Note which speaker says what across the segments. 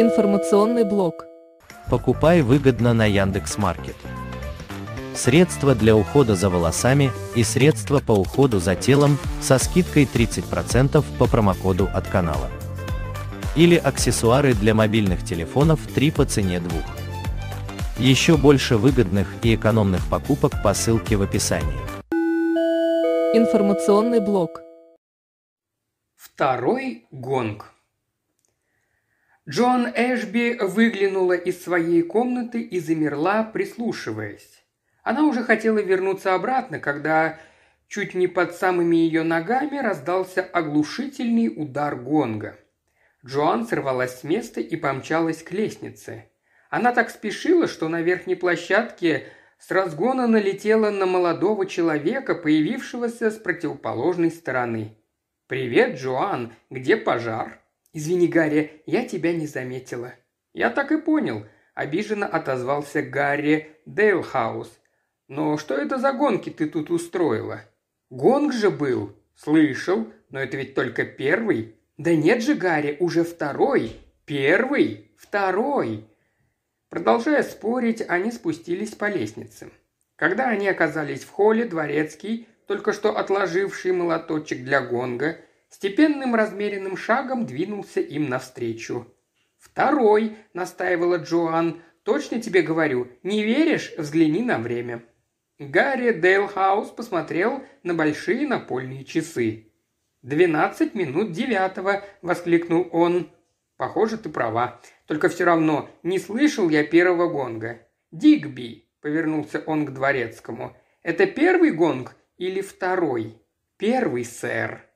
Speaker 1: Информационный блок. Покупай выгодно на Яндекс.Маркет. Средства для ухода за волосами и средства по уходу за телом со скидкой 30% по промокоду от канала. Или аксессуары для мобильных телефонов 3 по цене 2. Еще больше выгодных и экономных покупок по ссылке в описании. Информационный блок. Второй гонг. Джон Эшби выглянула из своей комнаты и замерла, прислушиваясь. Она уже хотела вернуться обратно, когда чуть не под самыми ее ногами раздался оглушительный удар гонга. Джоан сорвалась с места и помчалась к лестнице. Она так спешила, что на верхней площадке с разгона налетела на молодого человека, появившегося с противоположной стороны. «Привет, Джоан! Где пожар?» «Извини, Гарри, я тебя не заметила». «Я так и понял», – обиженно отозвался Гарри Дейлхаус. «Но что это за гонки ты тут устроила?» «Гонг же был!» «Слышал, но это ведь только первый». «Да нет же, Гарри, уже второй!» «Первый! Второй!» Продолжая спорить, они спустились по лестнице. Когда они оказались в холле, дворецкий, только что отложивший молоточек для гонга, Степенным размеренным шагом двинулся им навстречу. «Второй», — настаивала Джоан, — «точно тебе говорю, не веришь? Взгляни на время». Гарри Дейлхаус посмотрел на большие напольные часы. «Двенадцать минут девятого», — воскликнул он. «Похоже, ты права. Только все равно не слышал я первого гонга». «Дигби», — повернулся он к дворецкому, — «это первый гонг или второй?» «Первый, сэр»,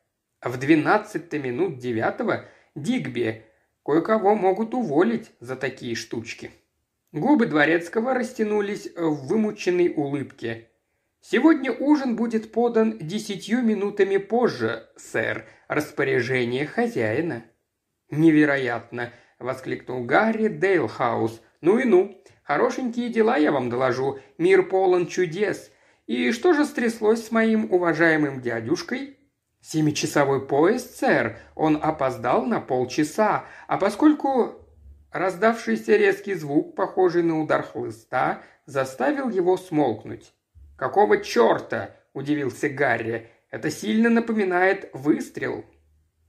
Speaker 1: в 12 минут девятого Дигби кое-кого могут уволить за такие штучки. Губы дворецкого растянулись в вымученной улыбке. «Сегодня ужин будет подан десятью минутами позже, сэр. Распоряжение хозяина». «Невероятно!» – воскликнул Гарри Дейлхаус. «Ну и ну! Хорошенькие дела, я вам доложу. Мир полон чудес. И что же стряслось с моим уважаемым дядюшкой?» Семичасовой поезд, сэр. Он опоздал на полчаса, а поскольку раздавшийся резкий звук, похожий на удар хлыста, заставил его смолкнуть. «Какого черта?» – удивился Гарри. «Это сильно напоминает выстрел».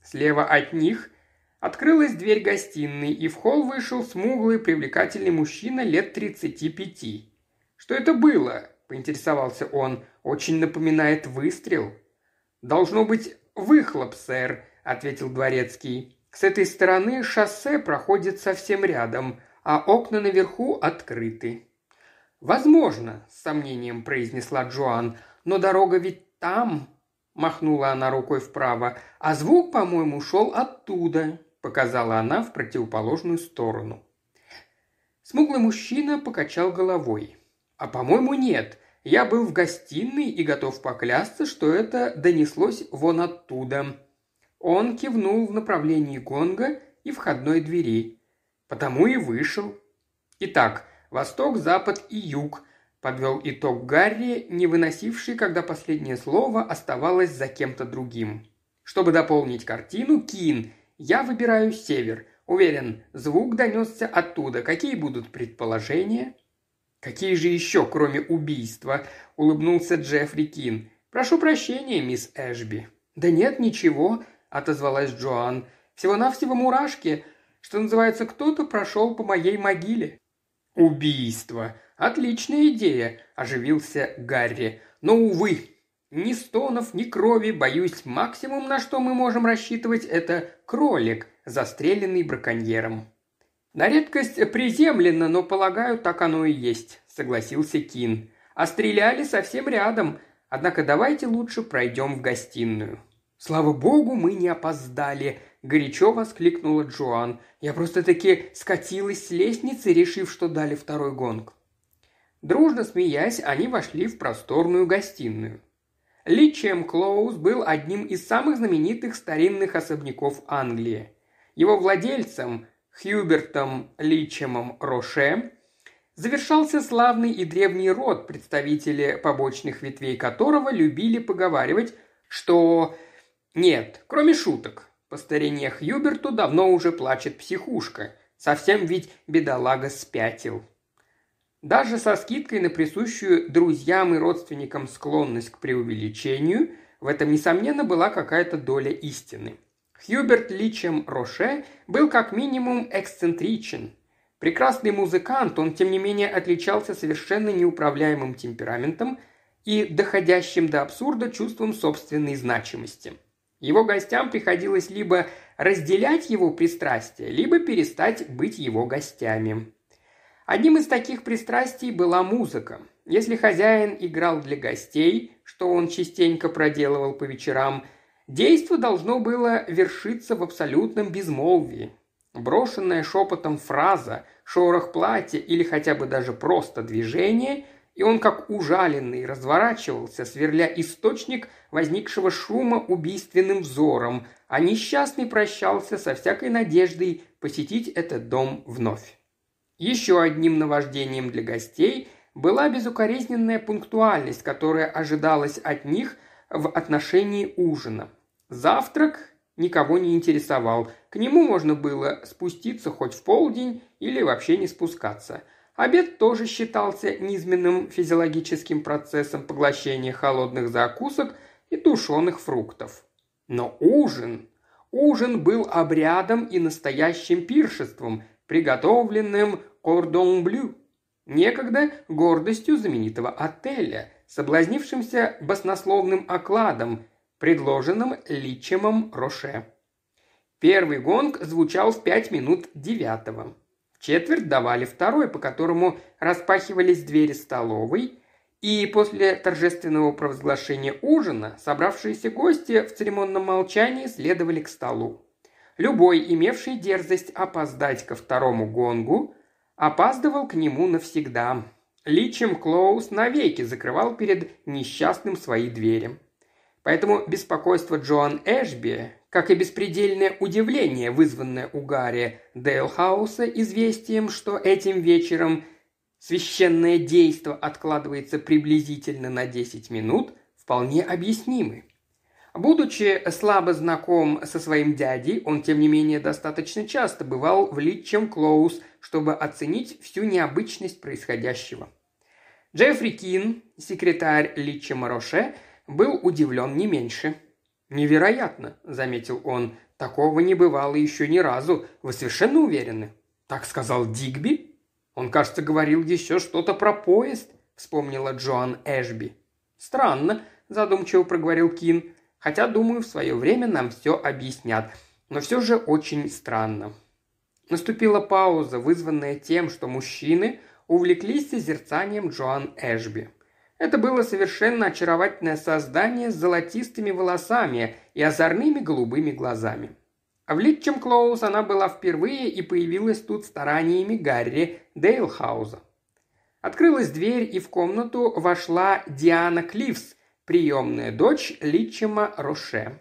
Speaker 1: Слева от них открылась дверь гостиной, и в холл вышел смуглый привлекательный мужчина лет 35. «Что это было?» – поинтересовался он. «Очень напоминает выстрел». «Должно быть выхлоп, сэр», – ответил дворецкий. «С этой стороны шоссе проходит совсем рядом, а окна наверху открыты». «Возможно», – с сомнением произнесла Джоан, – «но дорога ведь там», – махнула она рукой вправо, – «а звук, по-моему, шел оттуда», – показала она в противоположную сторону. Смуглый мужчина покачал головой. «А по-моему, нет. Я был в гостиной и готов поклясться, что это донеслось вон оттуда. Он кивнул в направлении гонга и входной двери. Потому и вышел. Итак, восток, запад и юг – подвел итог Гарри, не выносивший, когда последнее слово оставалось за кем-то другим. Чтобы дополнить картину, Кин, я выбираю север. Уверен, звук донесся оттуда. Какие будут предположения? «Какие же еще, кроме убийства?» – улыбнулся Джеффри Кин. «Прошу прощения, мисс Эшби». «Да нет, ничего», – отозвалась Джоан. «Всего-навсего мурашки. Что называется, кто-то прошел по моей могиле». «Убийство. Отличная идея», – оживился Гарри. «Но, увы, ни стонов, ни крови, боюсь, максимум, на что мы можем рассчитывать, это кролик, застреленный браконьером. На редкость приземленно, но, полагаю, так оно и есть, согласился Кин. А стреляли совсем рядом, однако давайте лучше пройдем в гостиную. Слава богу, мы не опоздали, горячо воскликнула Джоан. Я просто-таки скатилась с лестницы, решив, что дали второй гонг. Дружно смеясь, они вошли в просторную гостиную. Личием Клоуз был одним из самых знаменитых старинных особняков Англии. Его владельцем, Хьюбертом Личемом Роше, завершался славный и древний род, представители побочных ветвей которого любили поговаривать, что «нет, кроме шуток, по старине Хьюберту давно уже плачет психушка, совсем ведь бедолага спятил». Даже со скидкой на присущую друзьям и родственникам склонность к преувеличению, в этом, несомненно, была какая-то доля истины – Хьюберт Личем Роше был как минимум эксцентричен. Прекрасный музыкант, он тем не менее отличался совершенно неуправляемым темпераментом и доходящим до абсурда чувством собственной значимости. Его гостям приходилось либо разделять его пристрастия, либо перестать быть его гостями. Одним из таких пристрастий была музыка. Если хозяин играл для гостей, что он частенько проделывал по вечерам – Действо должно было вершиться в абсолютном безмолвии. Брошенная шепотом фраза, шорох платья или хотя бы даже просто движение, и он как ужаленный разворачивался, сверля источник возникшего шума убийственным взором, а несчастный прощался со всякой надеждой посетить этот дом вновь. Еще одним наваждением для гостей была безукоризненная пунктуальность, которая ожидалась от них в отношении ужина. Завтрак никого не интересовал. К нему можно было спуститься хоть в полдень или вообще не спускаться. Обед тоже считался низменным физиологическим процессом поглощения холодных закусок и тушеных фруктов. Но ужин... Ужин был обрядом и настоящим пиршеством, приготовленным кордон-блю, некогда гордостью знаменитого отеля, соблазнившимся баснословным окладом – предложенном Личемом Роше. Первый гонг звучал в пять минут девятого. В четверть давали второй, по которому распахивались двери столовой, и после торжественного провозглашения ужина собравшиеся гости в церемонном молчании следовали к столу. Любой, имевший дерзость опоздать ко второму гонгу, опаздывал к нему навсегда. Личем Клоус навеки закрывал перед несчастным свои двери. Поэтому беспокойство Джоан Эшби, как и беспредельное удивление, вызванное у Гарри Дейлхауса известием, что этим вечером священное действо откладывается приблизительно на 10 минут, вполне объяснимы. Будучи слабо знаком со своим дядей, он, тем не менее, достаточно часто бывал в Литчем Клоус, чтобы оценить всю необычность происходящего. Джеффри Кин, секретарь Литчема Роше, был удивлен не меньше. «Невероятно», – заметил он, – «такого не бывало еще ни разу. Вы совершенно уверены?» «Так сказал Дигби?» «Он, кажется, говорил еще что-то про поезд», – вспомнила Джоан Эшби. «Странно», – задумчиво проговорил Кин. «Хотя, думаю, в свое время нам все объяснят. Но все же очень странно». Наступила пауза, вызванная тем, что мужчины увлеклись созерцанием Джоан Эшби. Это было совершенно очаровательное создание с золотистыми волосами и озорными голубыми глазами. А в Литчем Клоус она была впервые и появилась тут стараниями Гарри Дейлхауза. Открылась дверь, и в комнату вошла Диана Клифс, приемная дочь Литчема Роше.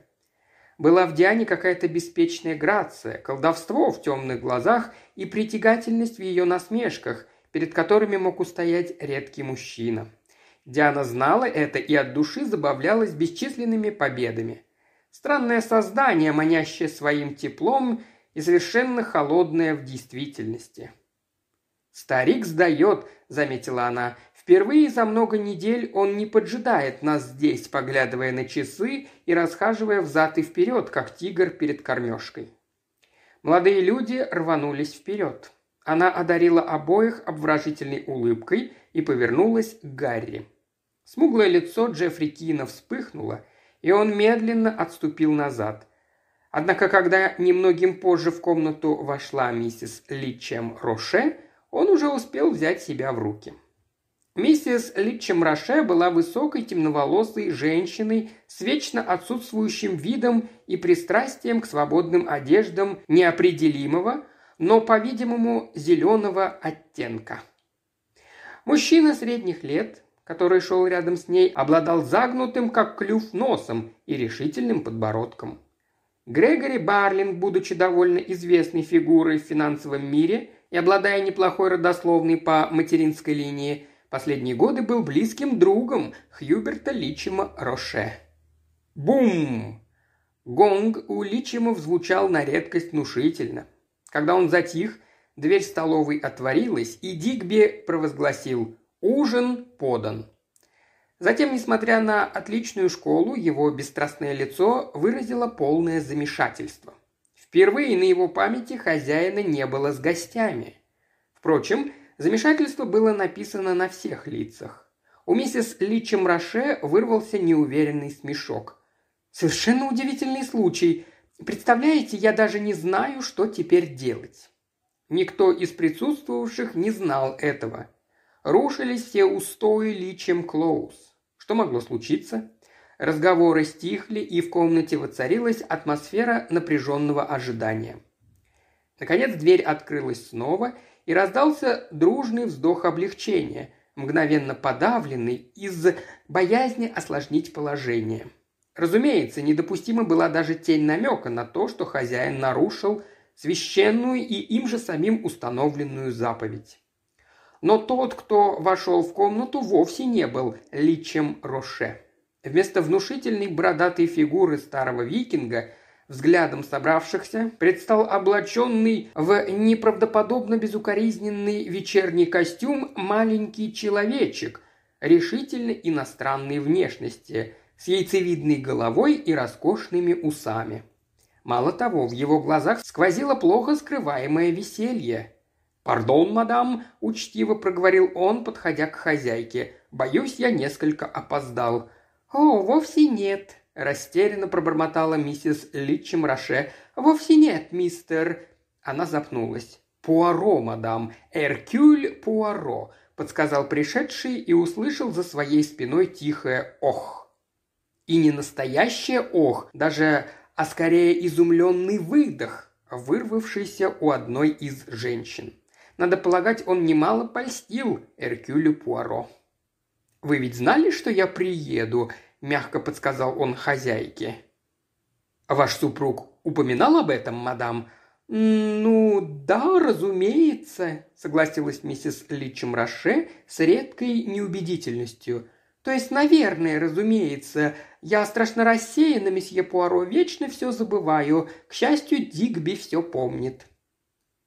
Speaker 1: Была в Диане какая-то беспечная грация, колдовство в темных глазах и притягательность в ее насмешках, перед которыми мог устоять редкий мужчина – Диана знала это и от души забавлялась бесчисленными победами. Странное создание, манящее своим теплом и совершенно холодное в действительности. «Старик сдает», — заметила она. «Впервые за много недель он не поджидает нас здесь, поглядывая на часы и расхаживая взад и вперед, как тигр перед кормежкой». Молодые люди рванулись вперед. Она одарила обоих обворожительной улыбкой и повернулась к Гарри. Смуглое лицо Джеффри Кина вспыхнуло, и он медленно отступил назад. Однако, когда немногим позже в комнату вошла миссис Личем Роше, он уже успел взять себя в руки. Миссис Литчем Роше была высокой темноволосой женщиной с вечно отсутствующим видом и пристрастием к свободным одеждам неопределимого, но, по-видимому, зеленого оттенка. Мужчина средних лет, который шел рядом с ней, обладал загнутым, как клюв, носом и решительным подбородком. Грегори Барлин, будучи довольно известной фигурой в финансовом мире и обладая неплохой родословной по материнской линии, последние годы был близким другом Хьюберта Личима Роше. Бум! Гонг у Личимов звучал на редкость внушительно. Когда он затих, дверь столовой отворилась, и Дигби провозгласил Ужин подан. Затем, несмотря на отличную школу, его бесстрастное лицо выразило полное замешательство. Впервые на его памяти хозяина не было с гостями. Впрочем, замешательство было написано на всех лицах. У миссис Личи Мраше вырвался неуверенный смешок. «Совершенно удивительный случай. Представляете, я даже не знаю, что теперь делать». Никто из присутствовавших не знал этого рушились все устои личем Клоус. Что могло случиться? Разговоры стихли, и в комнате воцарилась атмосфера напряженного ожидания. Наконец дверь открылась снова, и раздался дружный вздох облегчения, мгновенно подавленный из за боязни осложнить положение. Разумеется, недопустима была даже тень намека на то, что хозяин нарушил священную и им же самим установленную заповедь. Но тот, кто вошел в комнату, вовсе не был личем Роше. Вместо внушительной бродатой фигуры старого викинга – Взглядом собравшихся предстал облаченный в неправдоподобно безукоризненный вечерний костюм маленький человечек, решительно иностранной внешности, с яйцевидной головой и роскошными усами. Мало того, в его глазах сквозило плохо скрываемое веселье. «Пардон, мадам», – учтиво проговорил он, подходя к хозяйке. «Боюсь, я несколько опоздал». «О, вовсе нет», – растерянно пробормотала миссис Литчи Мраше. «Вовсе нет, мистер». Она запнулась. «Пуаро, мадам, Эркюль Пуаро», – подсказал пришедший и услышал за своей спиной тихое «ох». И не настоящее «ох», даже, а скорее изумленный выдох, вырвавшийся у одной из женщин. Надо полагать, он немало польстил Эркюлю Пуаро. «Вы ведь знали, что я приеду?» – мягко подсказал он хозяйке. «Ваш супруг упоминал об этом, мадам?» «Ну, да, разумеется», – согласилась миссис Личем Роше с редкой неубедительностью. «То есть, наверное, разумеется. Я страшно рассеяна, месье Пуаро, вечно все забываю. К счастью, Дигби все помнит».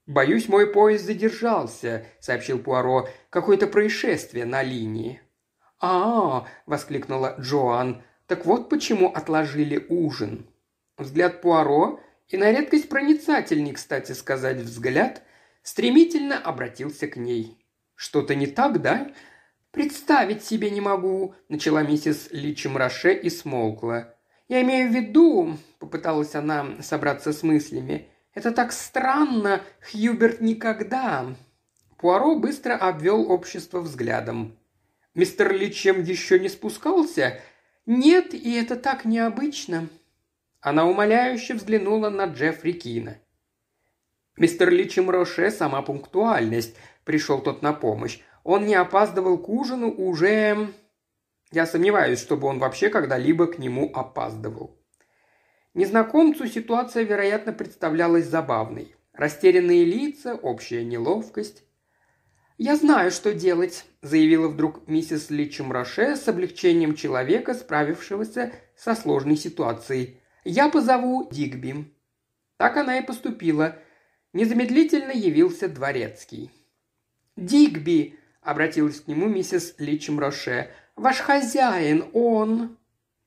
Speaker 1: «Боюсь, мой поезд задержался», — сообщил Пуаро. «Какое-то происшествие на линии». «А-а-а!» – воскликнула Джоан. «Так вот почему отложили ужин». Взгляд Пуаро, и на редкость проницательный, кстати сказать, взгляд, стремительно обратился к ней. «Что-то не так, да?» «Представить себе не могу», – начала миссис Личем Роше и смолкла. «Я имею в виду», – попыталась она собраться с мыслями, это так странно, Хьюберт никогда...» Пуаро быстро обвел общество взглядом. «Мистер Ли чем еще не спускался?» «Нет, и это так необычно». Она умоляюще взглянула на Джеффри Кина. Мистер Личем Роше сама пунктуальность. Пришел тот на помощь. Он не опаздывал к ужину уже... Я сомневаюсь, чтобы он вообще когда-либо к нему опаздывал. Незнакомцу ситуация, вероятно, представлялась забавной. Растерянные лица, общая неловкость. «Я знаю, что делать», – заявила вдруг миссис Личемроше с облегчением человека, справившегося со сложной ситуацией. «Я позову Дигби». Так она и поступила. Незамедлительно явился дворецкий. «Дигби!» – обратилась к нему миссис Личемроше. «Ваш хозяин, он...»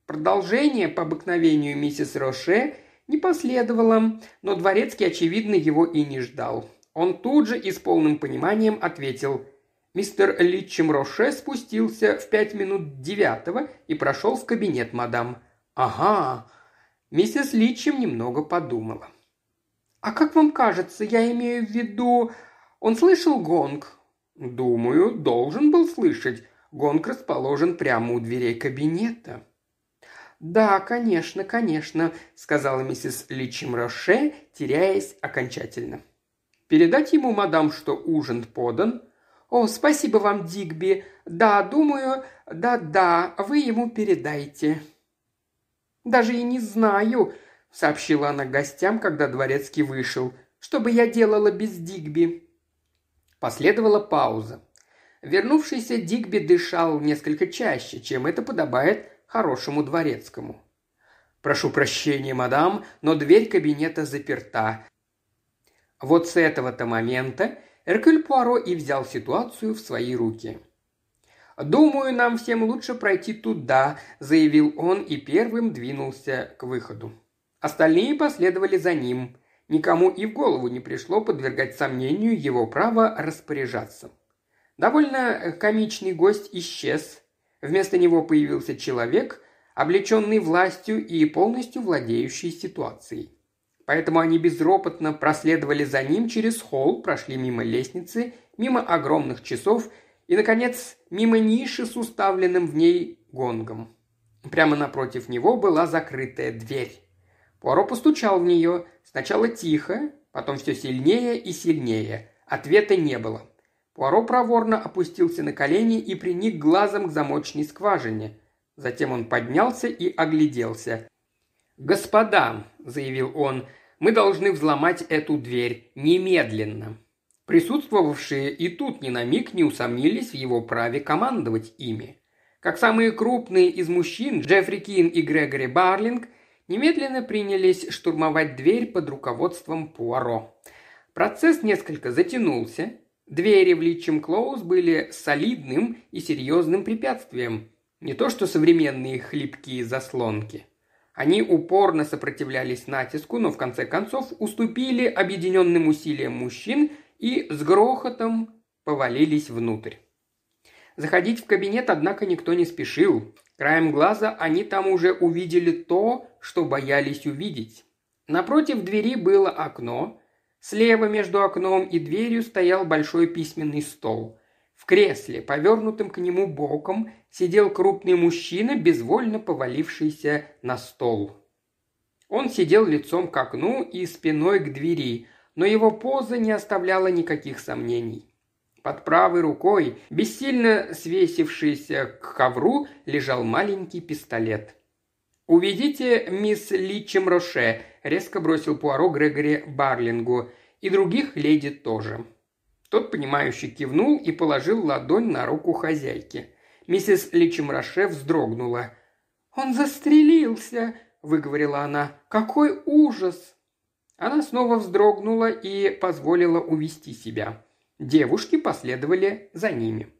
Speaker 1: Продолжение по обыкновению миссис Роше не последовало, но Дворецкий, очевидно, его и не ждал. Он тут же и с полным пониманием ответил «Мистер Литчем Роше спустился в пять минут девятого и прошел в кабинет, мадам». «Ага». Миссис Литчем немного подумала. «А как вам кажется, я имею в виду...» «Он слышал гонг?» «Думаю, должен был слышать. Гонг расположен прямо у дверей кабинета». «Да, конечно, конечно», – сказала миссис Личим Роше, теряясь окончательно. «Передать ему, мадам, что ужин подан?» «О, спасибо вам, Дигби. Да, думаю, да-да, вы ему передайте». «Даже и не знаю», – сообщила она гостям, когда дворецкий вышел, – «что бы я делала без Дигби?» Последовала пауза. Вернувшийся Дигби дышал несколько чаще, чем это подобает хорошему дворецкому. «Прошу прощения, мадам, но дверь кабинета заперта». Вот с этого-то момента Эркюль Пуаро и взял ситуацию в свои руки. «Думаю, нам всем лучше пройти туда», – заявил он и первым двинулся к выходу. Остальные последовали за ним. Никому и в голову не пришло подвергать сомнению его право распоряжаться. Довольно комичный гость исчез – Вместо него появился человек, облеченный властью и полностью владеющий ситуацией. Поэтому они безропотно проследовали за ним через холл, прошли мимо лестницы, мимо огромных часов и, наконец, мимо ниши с уставленным в ней гонгом. Прямо напротив него была закрытая дверь. Пуаро постучал в нее, сначала тихо, потом все сильнее и сильнее. Ответа не было. Пуаро проворно опустился на колени и приник глазом к замочной скважине. Затем он поднялся и огляделся. «Господа», – заявил он, – «мы должны взломать эту дверь немедленно». Присутствовавшие и тут ни на миг не усомнились в его праве командовать ими. Как самые крупные из мужчин, Джеффри Кин и Грегори Барлинг немедленно принялись штурмовать дверь под руководством Пуаро. Процесс несколько затянулся, Двери в Личем Клоуз были солидным и серьезным препятствием. Не то что современные хлипкие заслонки. Они упорно сопротивлялись натиску, но в конце концов уступили объединенным усилиям мужчин и с грохотом повалились внутрь. Заходить в кабинет, однако, никто не спешил. Краем глаза они там уже увидели то, что боялись увидеть. Напротив двери было окно, Слева между окном и дверью стоял большой письменный стол. В кресле, повернутым к нему боком, сидел крупный мужчина, безвольно повалившийся на стол. Он сидел лицом к окну и спиной к двери, но его поза не оставляла никаких сомнений. Под правой рукой, бессильно свесившийся к ковру, лежал маленький пистолет – «Уведите мисс Личем Роше», – резко бросил Пуаро Грегори Барлингу, – «и других леди тоже». Тот, понимающе кивнул и положил ладонь на руку хозяйки. Миссис Личем Роше вздрогнула. «Он застрелился!» – выговорила она. «Какой ужас!» Она снова вздрогнула и позволила увести себя. Девушки последовали за ними.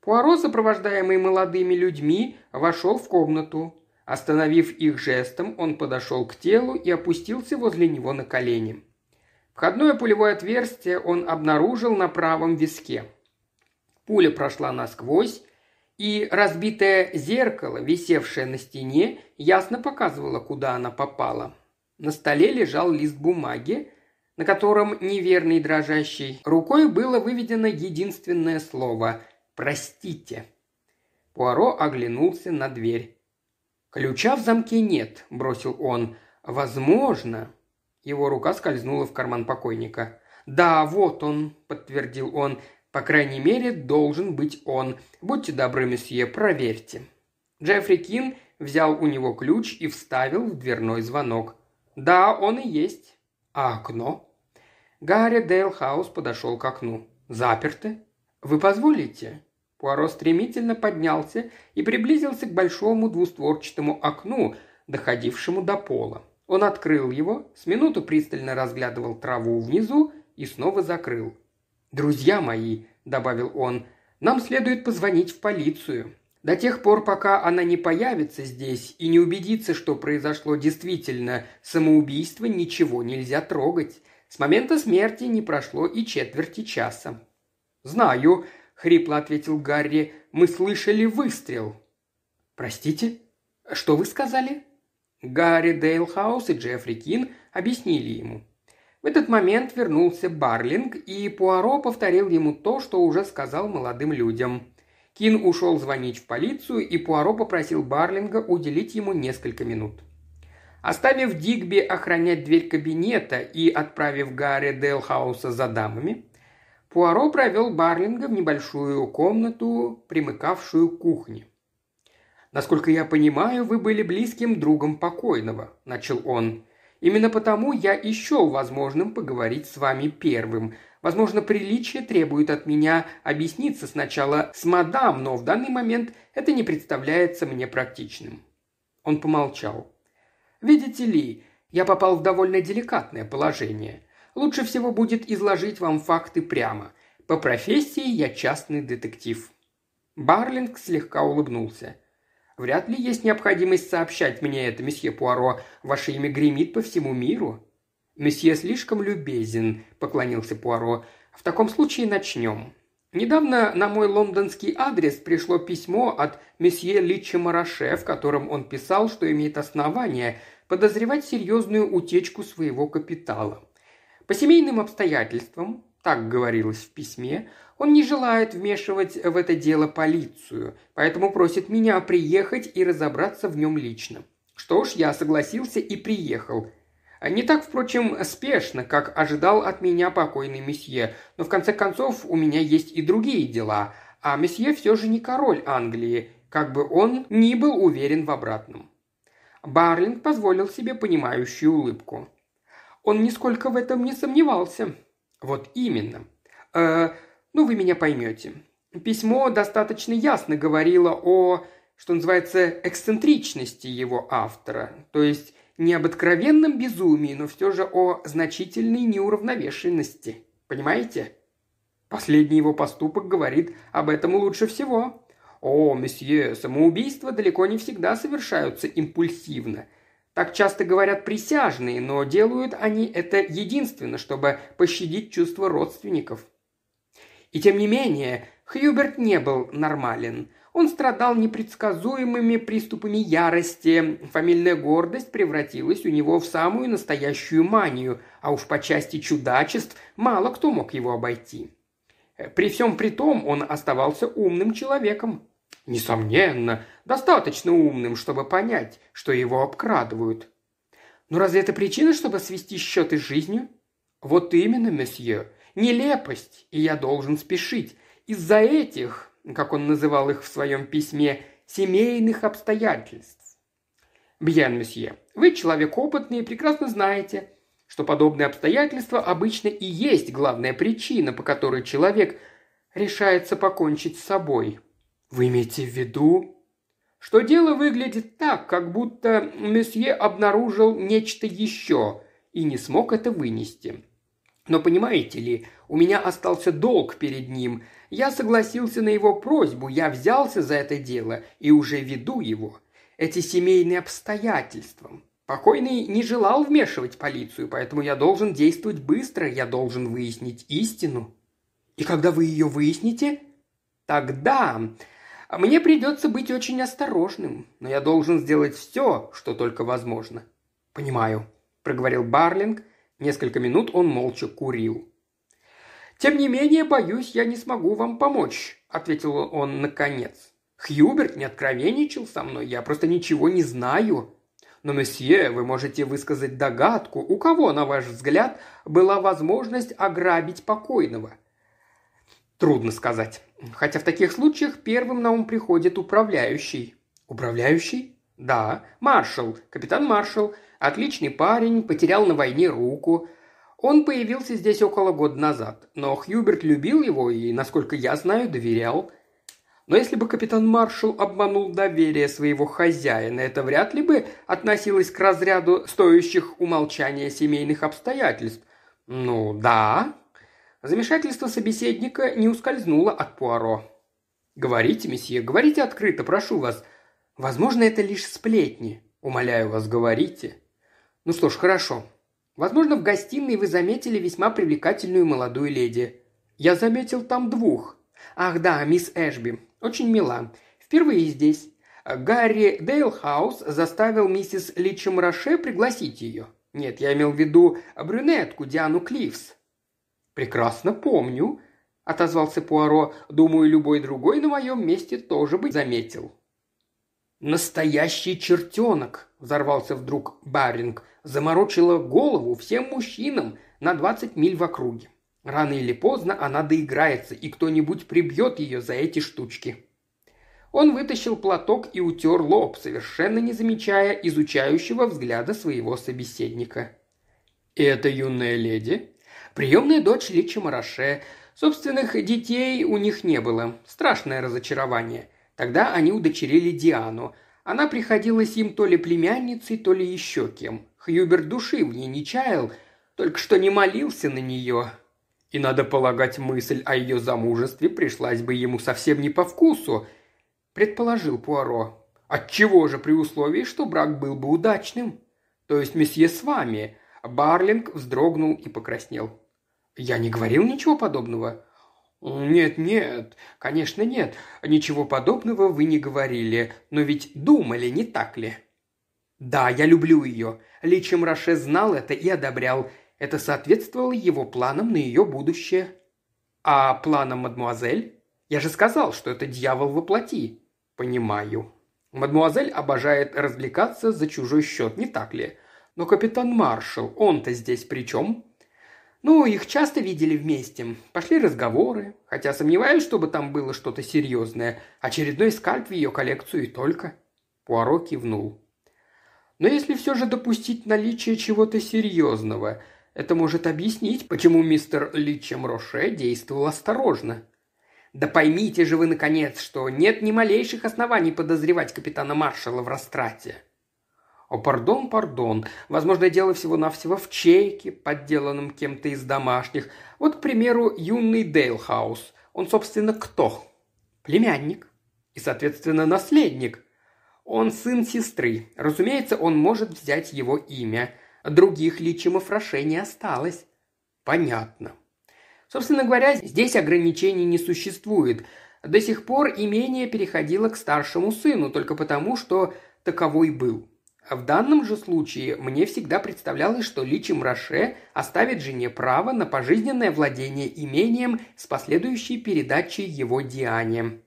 Speaker 1: Пуаро, сопровождаемый молодыми людьми, вошел в комнату. Остановив их жестом, он подошел к телу и опустился возле него на колени. Входное пулевое отверстие он обнаружил на правом виске. Пуля прошла насквозь, и разбитое зеркало, висевшее на стене, ясно показывало, куда она попала. На столе лежал лист бумаги, на котором неверной дрожащей рукой было выведено единственное слово «Простите». Пуаро оглянулся на дверь. «Ключа в замке нет», – бросил он. «Возможно». Его рука скользнула в карман покойника. «Да, вот он», – подтвердил он. «По крайней мере, должен быть он. Будьте добры, месье, проверьте». Джеффри Кин взял у него ключ и вставил в дверной звонок. «Да, он и есть». «А окно?» Гарри Дейлхаус подошел к окну. «Заперто?» «Вы позволите?» Пуаро стремительно поднялся и приблизился к большому двустворчатому окну, доходившему до пола. Он открыл его, с минуту пристально разглядывал траву внизу и снова закрыл. «Друзья мои», — добавил он, — «нам следует позвонить в полицию. До тех пор, пока она не появится здесь и не убедится, что произошло действительно самоубийство, ничего нельзя трогать. С момента смерти не прошло и четверти часа». «Знаю», – хрипло ответил Гарри. «Мы слышали выстрел». «Простите? Что вы сказали?» Гарри Дейлхаус и Джеффри Кин объяснили ему. В этот момент вернулся Барлинг, и Пуаро повторил ему то, что уже сказал молодым людям. Кин ушел звонить в полицию, и Пуаро попросил Барлинга уделить ему несколько минут. Оставив Дигби охранять дверь кабинета и отправив Гарри Дейлхауса за дамами, Пуаро провел Барлинга в небольшую комнату, примыкавшую к кухне. «Насколько я понимаю, вы были близким другом покойного», – начал он. «Именно потому я и возможным поговорить с вами первым. Возможно, приличие требует от меня объясниться сначала с мадам, но в данный момент это не представляется мне практичным». Он помолчал. «Видите ли, я попал в довольно деликатное положение лучше всего будет изложить вам факты прямо. По профессии я частный детектив». Барлинг слегка улыбнулся. «Вряд ли есть необходимость сообщать мне это, месье Пуаро. Ваше имя гремит по всему миру». «Месье слишком любезен», – поклонился Пуаро. «В таком случае начнем. Недавно на мой лондонский адрес пришло письмо от месье Личи Мараше, в котором он писал, что имеет основания подозревать серьезную утечку своего капитала. По семейным обстоятельствам, так говорилось в письме, он не желает вмешивать в это дело полицию, поэтому просит меня приехать и разобраться в нем лично. Что ж, я согласился и приехал. Не так, впрочем, спешно, как ожидал от меня покойный месье, но в конце концов у меня есть и другие дела, а месье все же не король Англии, как бы он ни был уверен в обратном. Барлинг позволил себе понимающую улыбку. Он нисколько в этом не сомневался. Вот именно. Э, ну, вы меня поймете. Письмо достаточно ясно говорило о, что называется, эксцентричности его автора, то есть не об откровенном безумии, но все же о значительной неуравновешенности. Понимаете? Последний его поступок говорит об этом лучше всего. О, месье, самоубийства далеко не всегда совершаются импульсивно – так часто говорят присяжные, но делают они это единственно, чтобы пощадить чувства родственников. И тем не менее, Хьюберт не был нормален. Он страдал непредсказуемыми приступами ярости. Фамильная гордость превратилась у него в самую настоящую манию, а уж по части чудачеств мало кто мог его обойти. При всем при том он оставался умным человеком. Несомненно, достаточно умным, чтобы понять, что его обкрадывают. Но разве это причина, чтобы свести счеты с жизнью? Вот именно, месье. Нелепость, и я должен спешить. Из-за этих, как он называл их в своем письме, семейных обстоятельств. Бьян, месье, вы человек опытный и прекрасно знаете, что подобные обстоятельства обычно и есть главная причина, по которой человек решается покончить с собой. «Вы имеете в виду?» «Что дело выглядит так, как будто месье обнаружил нечто еще и не смог это вынести. Но понимаете ли, у меня остался долг перед ним. Я согласился на его просьбу, я взялся за это дело и уже веду его. Эти семейные обстоятельства. Покойный не желал вмешивать полицию, поэтому я должен действовать быстро, я должен выяснить истину. И когда вы ее выясните, тогда а мне придется быть очень осторожным, но я должен сделать все, что только возможно». «Понимаю», – проговорил Барлинг. Несколько минут он молча курил. «Тем не менее, боюсь, я не смогу вам помочь», – ответил он наконец. «Хьюберт не откровенничал со мной, я просто ничего не знаю». «Но, месье, вы можете высказать догадку, у кого, на ваш взгляд, была возможность ограбить покойного?» «Трудно сказать», Хотя в таких случаях первым на ум приходит управляющий. Управляющий? Да, маршал, капитан маршал. Отличный парень, потерял на войне руку. Он появился здесь около года назад, но Хьюберт любил его и, насколько я знаю, доверял. Но если бы капитан Маршал обманул доверие своего хозяина, это вряд ли бы относилось к разряду стоящих умолчания семейных обстоятельств. Ну да, Замешательство собеседника не ускользнуло от Пуаро. «Говорите, месье, говорите открыто, прошу вас. Возможно, это лишь сплетни. Умоляю вас, говорите». «Ну что ж, хорошо. Возможно, в гостиной вы заметили весьма привлекательную молодую леди. Я заметил там двух. Ах да, мисс Эшби. Очень мила. Впервые здесь. Гарри Дейлхаус заставил миссис Личем Роше пригласить ее. Нет, я имел в виду брюнетку Диану Клифс. «Прекрасно помню», – отозвался Пуаро. «Думаю, любой другой на моем месте тоже бы заметил». «Настоящий чертенок!» – взорвался вдруг Баринг. Заморочила голову всем мужчинам на двадцать миль в округе. Рано или поздно она доиграется, и кто-нибудь прибьет ее за эти штучки. Он вытащил платок и утер лоб, совершенно не замечая изучающего взгляда своего собеседника. «Это юная леди?» приемная дочь Личи Мараше. Собственных детей у них не было. Страшное разочарование. Тогда они удочерили Диану. Она приходилась им то ли племянницей, то ли еще кем. Хьюберт души в ней не чаял, только что не молился на нее. И, надо полагать, мысль о ее замужестве пришлась бы ему совсем не по вкусу, предположил Пуаро. Отчего же при условии, что брак был бы удачным? То есть месье с вами. Барлинг вздрогнул и покраснел. «Я не говорил ничего подобного». «Нет, нет, конечно нет. Ничего подобного вы не говорили, но ведь думали, не так ли?» «Да, я люблю ее. Личем Роше знал это и одобрял. Это соответствовало его планам на ее будущее». «А планам мадмуазель?» «Я же сказал, что это дьявол воплоти». «Понимаю». «Мадмуазель обожает развлекаться за чужой счет, не так ли?» «Но капитан Маршал, он-то здесь при чем?» Ну, их часто видели вместе. Пошли разговоры, хотя сомневаюсь, чтобы там было что-то серьезное. Очередной скальп в ее коллекцию и только. Пуаро кивнул. Но если все же допустить наличие чего-то серьезного, это может объяснить, почему мистер Личем Роше действовал осторожно. Да поймите же вы, наконец, что нет ни малейших оснований подозревать капитана Маршала в растрате. О, пардон, пардон. Возможно, дело всего-навсего в чейке, подделанном кем-то из домашних. Вот, к примеру, юный Дейлхаус. Он, собственно, кто? Племянник. И, соответственно, наследник. Он сын сестры. Разумеется, он может взять его имя. Других личимов Роше не осталось. Понятно. Собственно говоря, здесь ограничений не существует. До сих пор имение переходило к старшему сыну только потому, что таковой был. А в данном же случае мне всегда представлялось, что Личи Мраше оставит жене право на пожизненное владение имением с последующей передачей его Диане.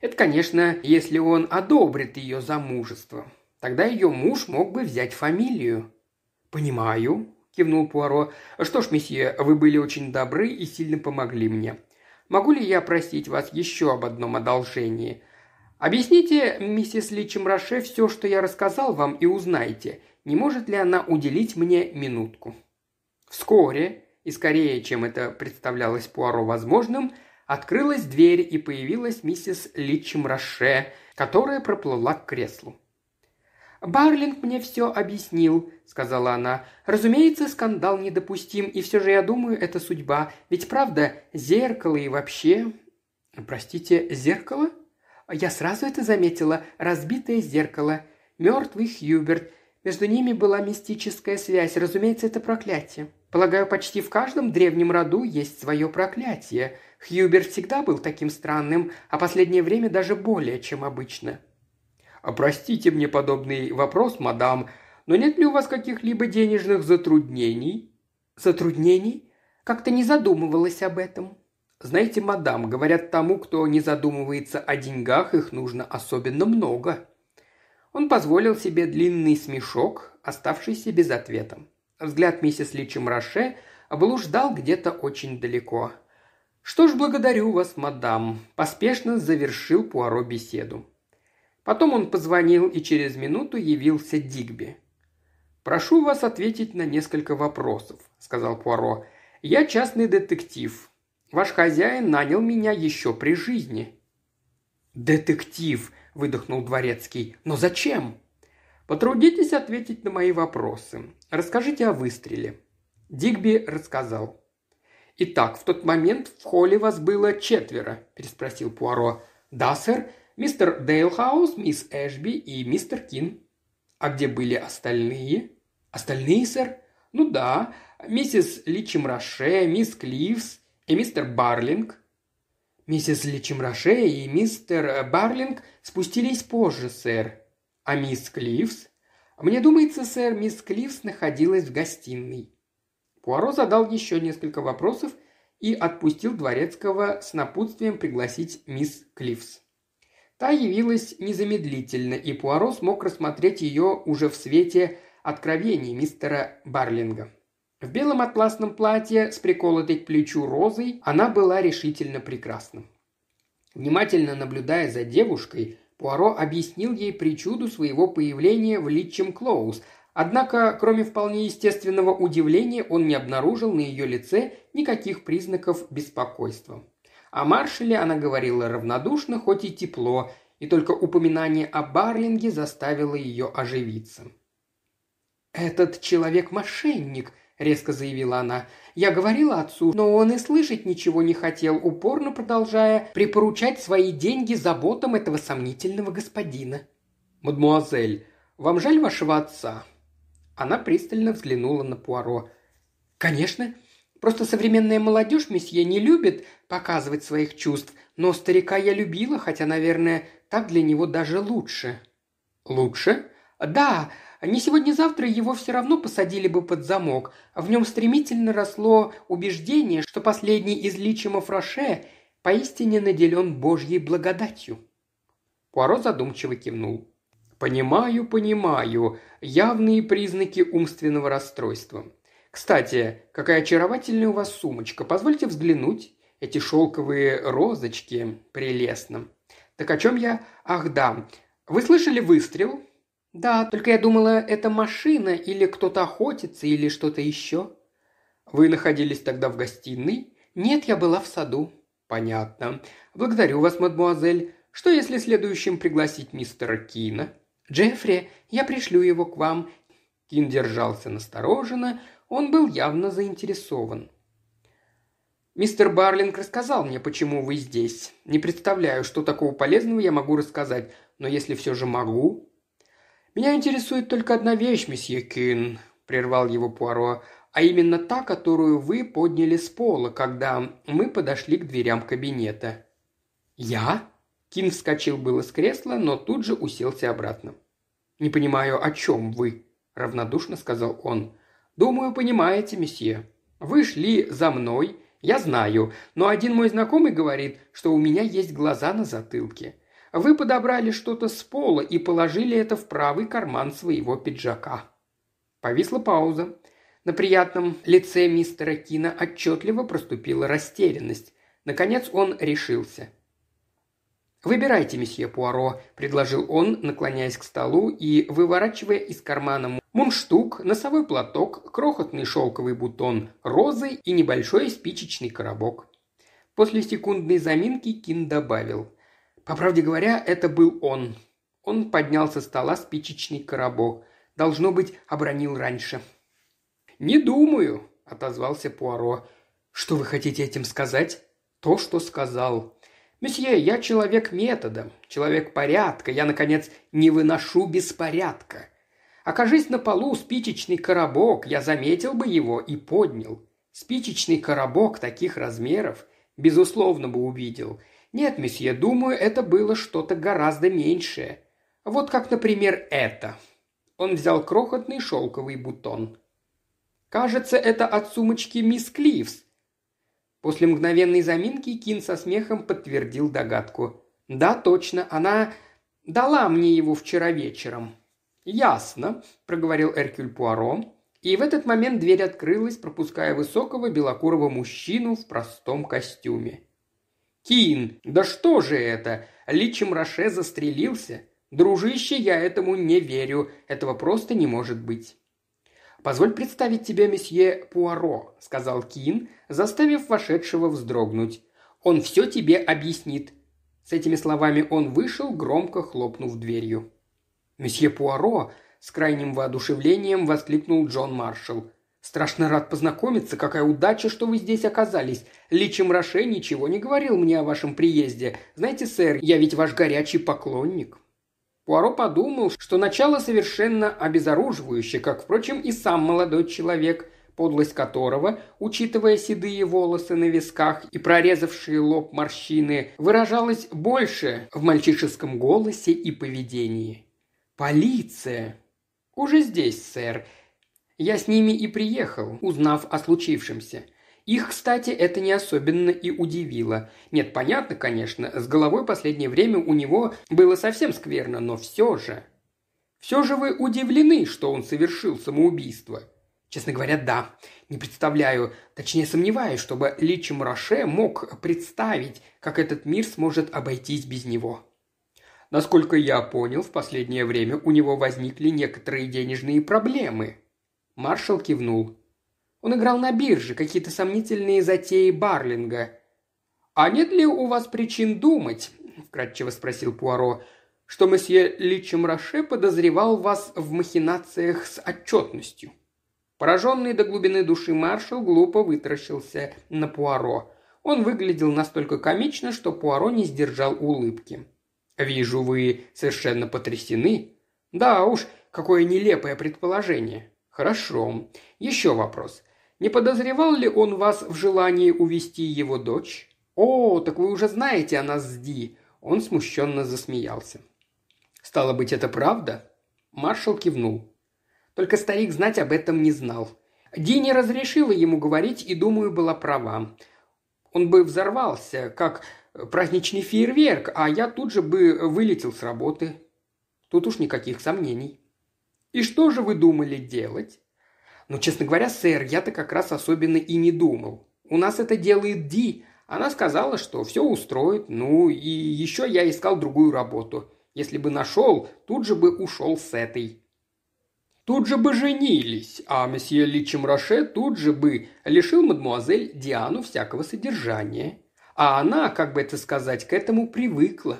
Speaker 1: Это, конечно, если он одобрит ее замужество. Тогда ее муж мог бы взять фамилию. «Понимаю», – кивнул Пуаро. «Что ж, месье, вы были очень добры и сильно помогли мне. Могу ли я просить вас еще об одном одолжении? Объясните миссис Личем Роше все, что я рассказал вам, и узнайте, не может ли она уделить мне минутку». Вскоре, и скорее, чем это представлялось Пуаро возможным, открылась дверь и появилась миссис Личем Роше, которая проплыла к креслу. «Барлинг мне все объяснил», — сказала она. «Разумеется, скандал недопустим, и все же я думаю, это судьба. Ведь правда, зеркало и вообще...» «Простите, зеркало?» Я сразу это заметила. Разбитое зеркало. Мертвый Хьюберт. Между ними была мистическая связь. Разумеется, это проклятие. Полагаю, почти в каждом древнем роду есть свое проклятие. Хьюберт всегда был таким странным, а последнее время даже более, чем обычно. «Простите мне подобный вопрос, мадам, но нет ли у вас каких-либо денежных затруднений?» «Затруднений? Как-то не задумывалась об этом». «Знаете, мадам, говорят тому, кто не задумывается о деньгах, их нужно особенно много». Он позволил себе длинный смешок, оставшийся без ответа. Взгляд миссис Личи Мраше облуждал где-то очень далеко. «Что ж, благодарю вас, мадам», – поспешно завершил Пуаро беседу. Потом он позвонил, и через минуту явился Дигби. «Прошу вас ответить на несколько вопросов», – сказал Пуаро. «Я частный детектив. Ваш хозяин нанял меня еще при жизни». «Детектив!» – выдохнул дворецкий. «Но зачем?» «Потрудитесь ответить на мои вопросы. Расскажите о выстреле». Дигби рассказал. «Итак, в тот момент в холле вас было четверо?» – переспросил Пуаро. «Да, сэр. Мистер Дейлхаус, мисс Эшби и мистер Кин». «А где были остальные?» «Остальные, сэр?» «Ну да. Миссис Личим Роше, мисс Кливс, и мистер Барлинг. Миссис Личимраше и мистер э, Барлинг спустились позже, сэр. А мисс Клифс? Мне думается, сэр, мисс Клифс находилась в гостиной. Пуаро задал еще несколько вопросов и отпустил дворецкого с напутствием пригласить мисс Клифс. Та явилась незамедлительно, и Пуаро смог рассмотреть ее уже в свете откровений мистера Барлинга. В белом атласном платье с приколотой к плечу розой она была решительно прекрасна. Внимательно наблюдая за девушкой, Пуаро объяснил ей причуду своего появления в Литчем Клоус, однако, кроме вполне естественного удивления, он не обнаружил на ее лице никаких признаков беспокойства. О маршале она говорила равнодушно, хоть и тепло, и только упоминание о Барлинге заставило ее оживиться. «Этот человек мошенник», – резко заявила она. «Я говорила отцу, но он и слышать ничего не хотел, упорно продолжая припоручать свои деньги заботам этого сомнительного господина». «Мадмуазель, вам жаль вашего отца?» Она пристально взглянула на Пуаро. «Конечно. Просто современная молодежь, месье, не любит показывать своих чувств, но старика я любила, хотя, наверное, так для него даже лучше». «Лучше?» «Да, не сегодня-завтра его все равно посадили бы под замок. В нем стремительно росло убеждение, что последний из личимов Роше поистине наделен Божьей благодатью. Пуаро задумчиво кивнул. «Понимаю, понимаю. Явные признаки умственного расстройства. Кстати, какая очаровательная у вас сумочка. Позвольте взглянуть. Эти шелковые розочки. Прелестно. Так о чем я? Ах да. Вы слышали выстрел? «Да, только я думала, это машина или кто-то охотится или что-то еще». «Вы находились тогда в гостиной?» «Нет, я была в саду». «Понятно. Благодарю вас, мадмуазель. Что если следующим пригласить мистера Кина?» «Джеффри, я пришлю его к вам». Кин держался настороженно, он был явно заинтересован. «Мистер Барлинг рассказал мне, почему вы здесь. Не представляю, что такого полезного я могу рассказать, но если все же могу, «Меня интересует только одна вещь, месье Кин», – прервал его Пуаро, – «а именно та, которую вы подняли с пола, когда мы подошли к дверям кабинета». «Я?» – Кин вскочил было с кресла, но тут же уселся обратно. «Не понимаю, о чем вы?» – равнодушно сказал он. «Думаю, понимаете, месье. Вы шли за мной, я знаю, но один мой знакомый говорит, что у меня есть глаза на затылке. Вы подобрали что-то с пола и положили это в правый карман своего пиджака». Повисла пауза. На приятном лице мистера Кина отчетливо проступила растерянность. Наконец он решился. «Выбирайте, месье Пуаро», – предложил он, наклоняясь к столу и выворачивая из кармана мундштук, носовой платок, крохотный шелковый бутон, розы и небольшой спичечный коробок. После секундной заминки Кин добавил. По правде говоря, это был он. Он поднял со стола спичечный коробок. Должно быть, обронил раньше. «Не думаю», – отозвался Пуаро. «Что вы хотите этим сказать?» «То, что сказал», «Месье, я человек метода, человек порядка. Я, наконец, не выношу беспорядка. Окажись на полу спичечный коробок, я заметил бы его и поднял. Спичечный коробок таких размеров, безусловно, бы увидел. «Нет, месье, думаю, это было что-то гораздо меньшее. Вот как, например, это». Он взял крохотный шелковый бутон. «Кажется, это от сумочки мисс Клифс. После мгновенной заминки Кин со смехом подтвердил догадку. «Да, точно, она дала мне его вчера вечером». «Ясно», – проговорил Эркюль Пуаро, и в этот момент дверь открылась, пропуская высокого белокурого мужчину в простом костюме. Кин, да что же это? Личем Роше застрелился? Дружище, я этому не верю. Этого просто не может быть. «Позволь представить тебе месье Пуаро», — сказал Кин, заставив вошедшего вздрогнуть. «Он все тебе объяснит». С этими словами он вышел, громко хлопнув дверью. «Месье Пуаро!» — с крайним воодушевлением воскликнул Джон Маршалл. Страшно рад познакомиться, какая удача, что вы здесь оказались. Личим Роше ничего не говорил мне о вашем приезде. Знаете, сэр, я ведь ваш горячий поклонник». Пуаро подумал, что начало совершенно обезоруживающее, как, впрочем, и сам молодой человек, подлость которого, учитывая седые волосы на висках и прорезавшие лоб морщины, выражалась больше в мальчишеском голосе и поведении. «Полиция!» «Уже здесь, сэр. Я с ними и приехал, узнав о случившемся. Их, кстати, это не особенно и удивило. Нет, понятно, конечно, с головой последнее время у него было совсем скверно, но все же... Все же вы удивлены, что он совершил самоубийство. Честно говоря, да. Не представляю, точнее сомневаюсь, чтобы Личи Мураше мог представить, как этот мир сможет обойтись без него. Насколько я понял, в последнее время у него возникли некоторые денежные проблемы. Маршал кивнул. Он играл на бирже какие-то сомнительные затеи Барлинга. «А нет ли у вас причин думать?» – вкратчиво спросил Пуаро что месье Личем Роше подозревал вас в махинациях с отчетностью». Пораженный до глубины души маршал глупо вытаращился на Пуаро. Он выглядел настолько комично, что Пуаро не сдержал улыбки. «Вижу, вы совершенно потрясены». «Да уж, какое нелепое предположение. «Хорошо. Еще вопрос. Не подозревал ли он вас в желании увести его дочь?» «О, так вы уже знаете о нас с Ди!» Он смущенно засмеялся. «Стало быть, это правда?» Маршал кивнул. Только старик знать об этом не знал. Ди не разрешила ему говорить и, думаю, была права. Он бы взорвался, как праздничный фейерверк, а я тут же бы вылетел с работы. Тут уж никаких сомнений. И что же вы думали делать? Ну, честно говоря, сэр, я-то как раз особенно и не думал. У нас это делает Ди. Она сказала, что все устроит. Ну, и еще я искал другую работу. Если бы нашел, тут же бы ушел с этой. Тут же бы женились, а месье Личем Роше тут же бы лишил мадемуазель Диану всякого содержания. А она, как бы это сказать, к этому привыкла.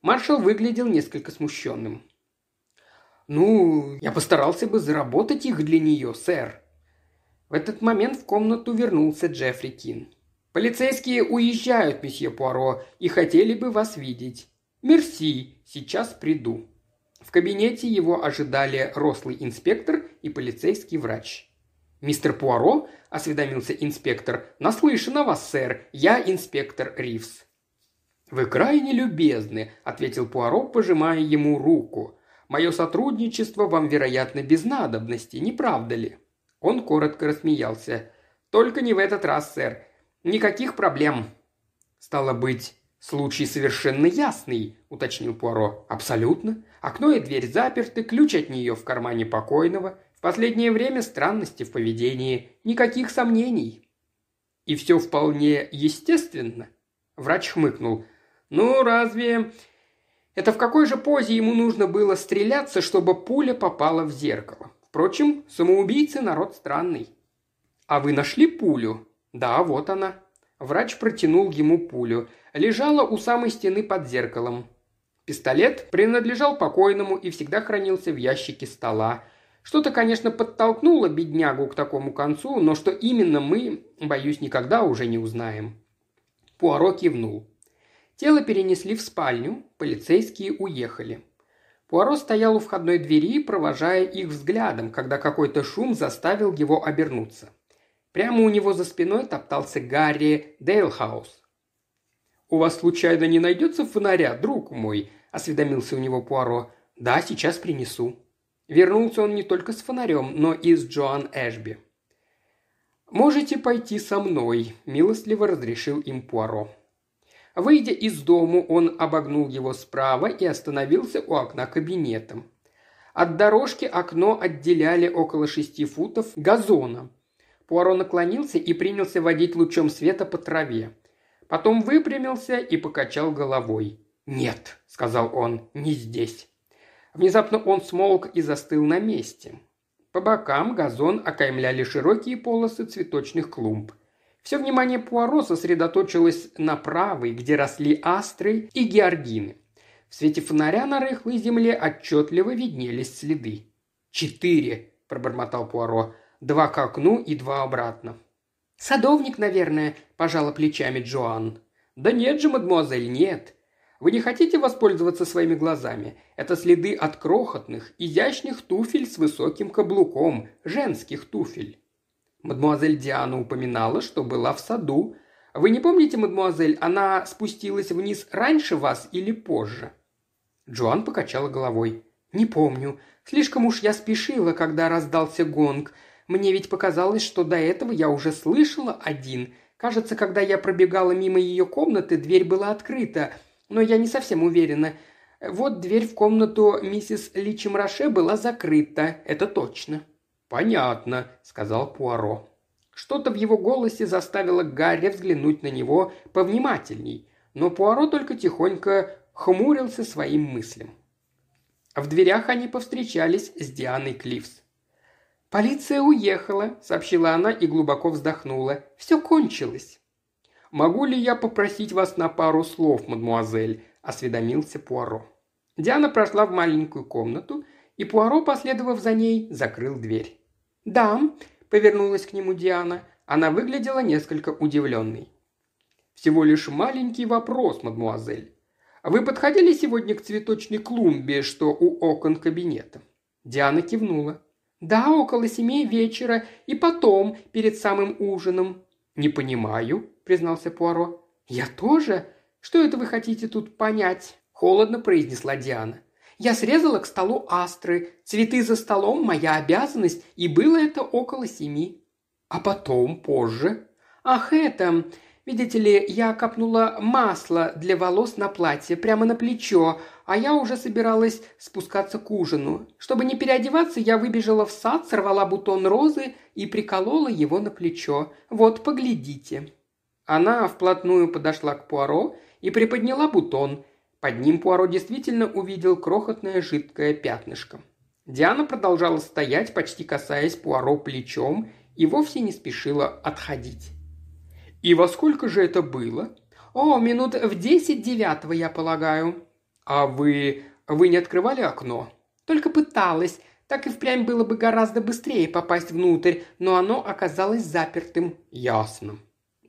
Speaker 1: Маршал выглядел несколько смущенным. «Ну, я постарался бы заработать их для нее, сэр». В этот момент в комнату вернулся Джеффри Кин. «Полицейские уезжают, месье Пуаро, и хотели бы вас видеть. Мерси, сейчас приду». В кабинете его ожидали рослый инспектор и полицейский врач. «Мистер Пуаро», – осведомился инспектор, – «наслышан о вас, сэр. Я инспектор Ривз». «Вы крайне любезны», – ответил Пуаро, пожимая ему руку. Мое сотрудничество вам, вероятно, без надобности, не правда ли?» Он коротко рассмеялся. «Только не в этот раз, сэр. Никаких проблем». «Стало быть, случай совершенно ясный», — уточнил Пуаро. «Абсолютно. Окно и дверь заперты, ключ от нее в кармане покойного. В последнее время странности в поведении. Никаких сомнений». «И все вполне естественно?» Врач хмыкнул. «Ну, разве это в какой же позе ему нужно было стреляться, чтобы пуля попала в зеркало? Впрочем, самоубийцы народ странный. «А вы нашли пулю?» «Да, вот она». Врач протянул ему пулю. Лежала у самой стены под зеркалом. Пистолет принадлежал покойному и всегда хранился в ящике стола. Что-то, конечно, подтолкнуло беднягу к такому концу, но что именно мы, боюсь, никогда уже не узнаем. Пуаро кивнул. Тело перенесли в спальню, полицейские уехали. Пуаро стоял у входной двери, провожая их взглядом, когда какой-то шум заставил его обернуться. Прямо у него за спиной топтался Гарри Дейлхаус. «У вас случайно не найдется фонаря, друг мой?» – осведомился у него Пуаро. «Да, сейчас принесу». Вернулся он не только с фонарем, но и с Джоан Эшби. «Можете пойти со мной», – милостливо разрешил им Пуаро. Выйдя из дому, он обогнул его справа и остановился у окна кабинета. От дорожки окно отделяли около шести футов газона. Пуаро наклонился и принялся водить лучом света по траве. Потом выпрямился и покачал головой. «Нет», — сказал он, — «не здесь». Внезапно он смолк и застыл на месте. По бокам газон окаймляли широкие полосы цветочных клумб. Все внимание Пуаро сосредоточилось на правой, где росли астры и георгины. В свете фонаря на рыхлой земле отчетливо виднелись следы. «Четыре!» – пробормотал Пуаро. «Два к окну и два обратно». «Садовник, наверное», – пожала плечами Джоан. «Да нет же, мадемуазель, нет», вы не хотите воспользоваться своими глазами? Это следы от крохотных, изящных туфель с высоким каблуком, женских туфель. Мадмуазель Диана упоминала, что была в саду. Вы не помните, мадмуазель, она спустилась вниз раньше вас или позже?» Джоан покачала головой. «Не помню. Слишком уж я спешила, когда раздался гонг. Мне ведь показалось, что до этого я уже слышала один. Кажется, когда я пробегала мимо ее комнаты, дверь была открыта. Но я не совсем уверена. Вот дверь в комнату миссис Личимраше была закрыта, это точно». «Понятно», — сказал Пуаро. Что-то в его голосе заставило Гарри взглянуть на него повнимательней, но Пуаро только тихонько хмурился своим мыслям. В дверях они повстречались с Дианой Клифс. «Полиция уехала», — сообщила она и глубоко вздохнула. «Все кончилось». «Могу ли я попросить вас на пару слов, мадмуазель?» – осведомился Пуаро. Диана прошла в маленькую комнату, и Пуаро, последовав за ней, закрыл дверь. «Да», – повернулась к нему Диана. Она выглядела несколько удивленной. «Всего лишь маленький вопрос, мадмуазель. А вы подходили сегодня к цветочной клумбе, что у окон кабинета?» Диана кивнула. «Да, около семи вечера и потом, перед самым ужином». «Не понимаю», – признался Пуаро. «Я тоже? Что это вы хотите тут понять?» – холодно произнесла Диана. Я срезала к столу астры. Цветы за столом – моя обязанность, и было это около семи. А потом, позже. Ах, это... Видите ли, я капнула масло для волос на платье, прямо на плечо, а я уже собиралась спускаться к ужину. Чтобы не переодеваться, я выбежала в сад, сорвала бутон розы и приколола его на плечо. Вот, поглядите». Она вплотную подошла к Пуаро и приподняла бутон, под ним Пуаро действительно увидел крохотное жидкое пятнышко. Диана продолжала стоять, почти касаясь Пуаро плечом, и вовсе не спешила отходить. «И во сколько же это было?» «О, минут в десять девятого, я полагаю». «А вы... вы не открывали окно?» «Только пыталась. Так и впрямь было бы гораздо быстрее попасть внутрь, но оно оказалось запертым». «Ясно».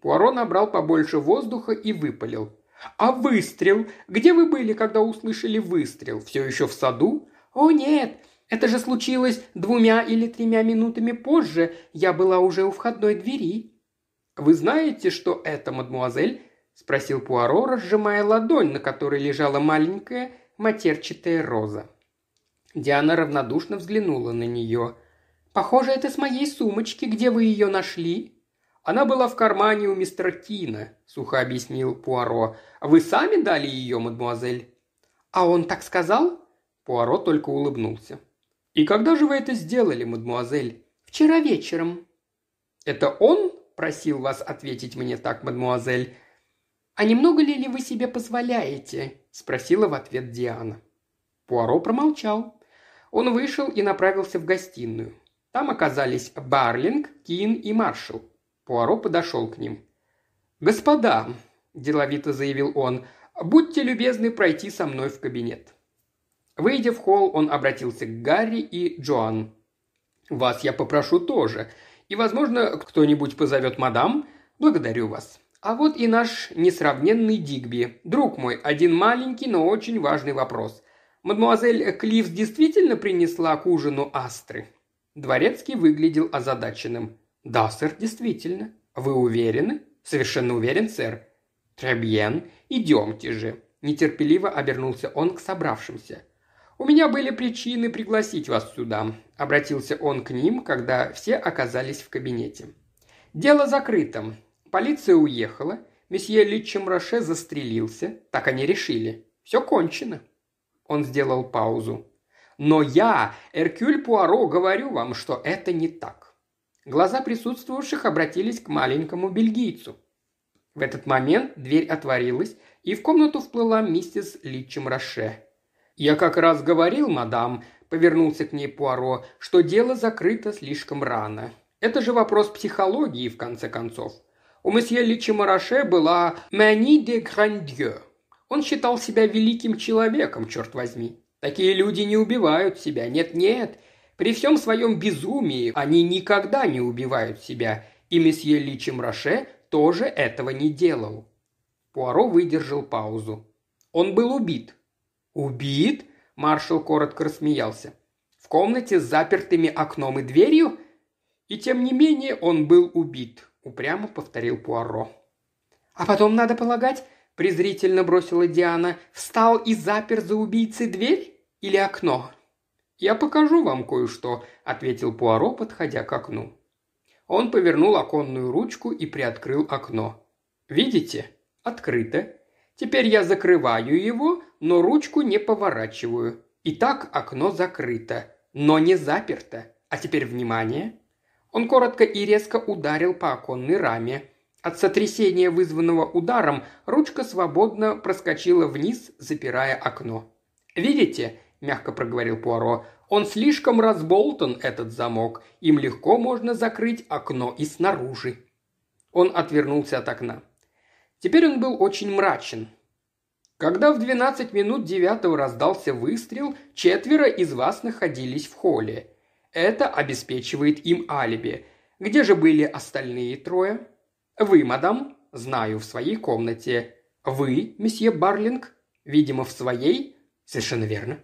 Speaker 1: Пуаро набрал побольше воздуха и выпалил. «А выстрел? Где вы были, когда услышали выстрел? Все еще в саду?» «О нет, это же случилось двумя или тремя минутами позже. Я была уже у входной двери». «Вы знаете, что это, мадмуазель?» – спросил Пуаро, разжимая ладонь, на которой лежала маленькая матерчатая роза. Диана равнодушно взглянула на нее. «Похоже, это с моей сумочки. Где вы ее нашли?» «Она была в кармане у мистера Кина», – сухо объяснил Пуаро. «Вы сами дали ее, мадемуазель?» «А он так сказал?» Пуаро только улыбнулся. «И когда же вы это сделали, мадемуазель?» «Вчера вечером». «Это он просил вас ответить мне так, мадемуазель?» «А немного ли, ли вы себе позволяете?» – спросила в ответ Диана. Пуаро промолчал. Он вышел и направился в гостиную. Там оказались Барлинг, Кин и Маршалл. Пуаро подошел к ним. «Господа», – деловито заявил он, – «будьте любезны пройти со мной в кабинет». Выйдя в холл, он обратился к Гарри и Джоан. «Вас я попрошу тоже, и, возможно, кто-нибудь позовет мадам. Благодарю вас». А вот и наш несравненный Дигби. Друг мой, один маленький, но очень важный вопрос. Мадмуазель Кливс действительно принесла к ужину астры?» Дворецкий выглядел озадаченным. «Да, сэр, действительно. Вы уверены?» «Совершенно уверен, сэр». «Требьен, идемте же», – нетерпеливо обернулся он к собравшимся. «У меня были причины пригласить вас сюда», – обратился он к ним, когда все оказались в кабинете. «Дело закрыто. Полиция уехала. Месье Литчем Роше застрелился. Так они решили. Все кончено». Он сделал паузу. «Но я, Эркюль Пуаро, говорю вам, что это не так. Глаза присутствовавших обратились к маленькому бельгийцу. В этот момент дверь отворилась, и в комнату вплыла миссис Литчем Роше. «Я как раз говорил, мадам», – повернулся к ней Пуаро, – «что дело закрыто слишком рано. Это же вопрос психологии, в конце концов. У месье Личи Мараше была «мани де грандье». Он считал себя великим человеком, черт возьми. Такие люди не убивают себя, нет-нет, при всем своем безумии они никогда не убивают себя, и месье Личем Роше тоже этого не делал. Пуаро выдержал паузу. Он был убит. «Убит?» – маршал коротко рассмеялся. «В комнате с запертыми окном и дверью?» «И тем не менее он был убит», – упрямо повторил Пуаро. «А потом, надо полагать, презрительно бросила Диана, встал и запер за убийцей дверь или окно?» «Я покажу вам кое-что», – ответил Пуаро, подходя к окну. Он повернул оконную ручку и приоткрыл окно. «Видите? Открыто. Теперь я закрываю его, но ручку не поворачиваю. Итак, окно закрыто, но не заперто. А теперь внимание!» Он коротко и резко ударил по оконной раме. От сотрясения, вызванного ударом, ручка свободно проскочила вниз, запирая окно. «Видите? – мягко проговорил Пуаро. «Он слишком разболтан, этот замок. Им легко можно закрыть окно и снаружи». Он отвернулся от окна. Теперь он был очень мрачен. Когда в 12 минут девятого раздался выстрел, четверо из вас находились в холле. Это обеспечивает им алиби. Где же были остальные трое? Вы, мадам, знаю, в своей комнате. Вы, месье Барлинг, видимо, в своей? Совершенно верно.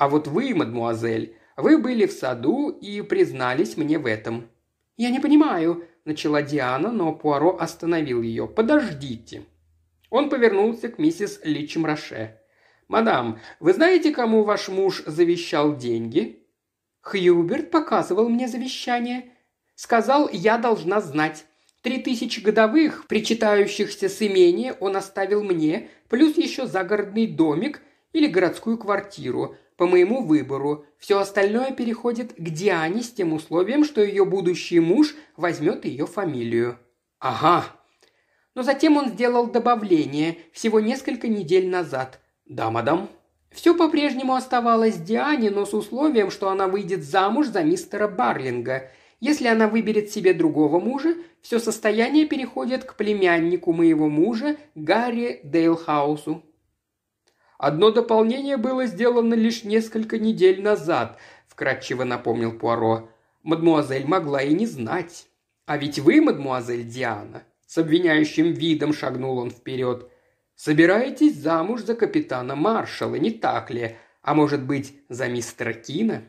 Speaker 1: А вот вы, мадмуазель, вы были в саду и признались мне в этом». «Я не понимаю», – начала Диана, но Пуаро остановил ее. «Подождите». Он повернулся к миссис Личем Роше. «Мадам, вы знаете, кому ваш муж завещал деньги?» «Хьюберт показывал мне завещание. Сказал, я должна знать. Три тысячи годовых, причитающихся с имения, он оставил мне, плюс еще загородный домик или городскую квартиру по моему выбору. Все остальное переходит к Диане с тем условием, что ее будущий муж возьмет ее фамилию». «Ага». Но затем он сделал добавление всего несколько недель назад. «Да, мадам». Все по-прежнему оставалось Диане, но с условием, что она выйдет замуж за мистера Барлинга. Если она выберет себе другого мужа, все состояние переходит к племяннику моего мужа Гарри Дейлхаусу. Одно дополнение было сделано лишь несколько недель назад», – вкратчиво напомнил Пуаро. «Мадмуазель могла и не знать». «А ведь вы, мадмуазель Диана», – с обвиняющим видом шагнул он вперед, – «собираетесь замуж за капитана Маршала, не так ли? А может быть, за мистера Кина?»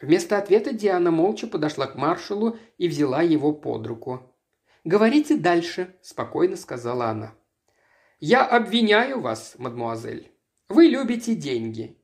Speaker 1: Вместо ответа Диана молча подошла к маршалу и взяла его под руку. «Говорите дальше», – спокойно сказала она. «Я обвиняю вас, мадмуазель, вы любите деньги.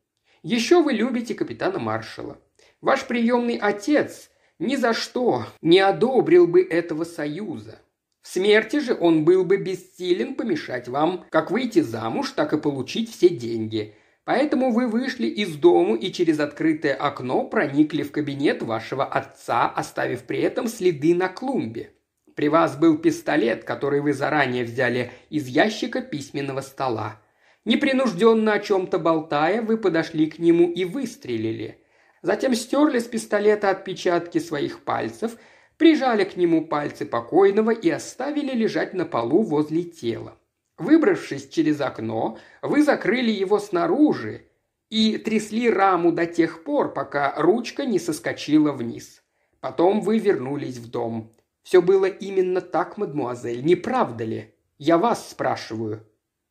Speaker 1: Еще вы любите капитана маршала. Ваш приемный отец ни за что не одобрил бы этого союза. В смерти же он был бы бессилен помешать вам как выйти замуж, так и получить все деньги. Поэтому вы вышли из дому и через открытое окно проникли в кабинет вашего отца, оставив при этом следы на клумбе. При вас был пистолет, который вы заранее взяли из ящика письменного стола. Непринужденно о чем-то болтая, вы подошли к нему и выстрелили. Затем стерли с пистолета отпечатки своих пальцев, прижали к нему пальцы покойного и оставили лежать на полу возле тела. Выбравшись через окно, вы закрыли его снаружи и трясли раму до тех пор, пока ручка не соскочила вниз. Потом вы вернулись в дом. Все было именно так, мадмуазель, не правда ли? Я вас спрашиваю.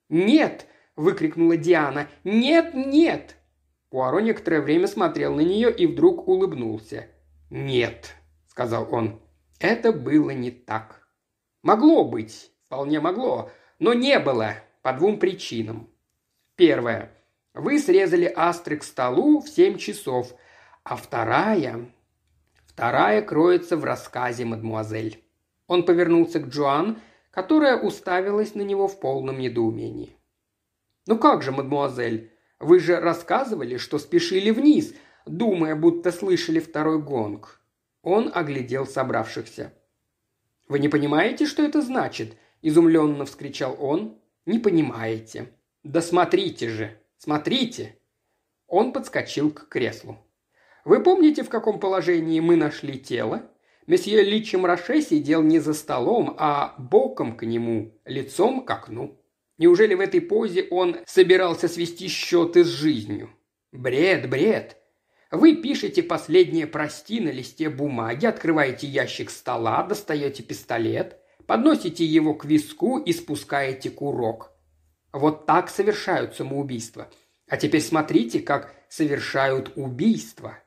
Speaker 1: «Нет!» – выкрикнула Диана. «Нет, нет!» Пуаро некоторое время смотрел на нее и вдруг улыбнулся. «Нет», – сказал он, – «это было не так». «Могло быть, вполне могло, но не было по двум причинам. Первое. Вы срезали астры к столу в семь часов, а вторая... Вторая кроется в рассказе, мадмуазель». Он повернулся к Джоан, которая уставилась на него в полном недоумении. «Ну как же, мадемуазель? вы же рассказывали, что спешили вниз, думая, будто слышали второй гонг». Он оглядел собравшихся. «Вы не понимаете, что это значит?» – изумленно вскричал он. «Не понимаете». «Да смотрите же! Смотрите!» Он подскочил к креслу. «Вы помните, в каком положении мы нашли тело?» Месье Личи Мраше сидел не за столом, а боком к нему, лицом к окну. Неужели в этой позе он собирался свести счеты с жизнью? Бред, бред. Вы пишете последнее «прости» на листе бумаги, открываете ящик стола, достаете пистолет, подносите его к виску и спускаете курок. Вот так совершают самоубийства. А теперь смотрите, как совершают убийства.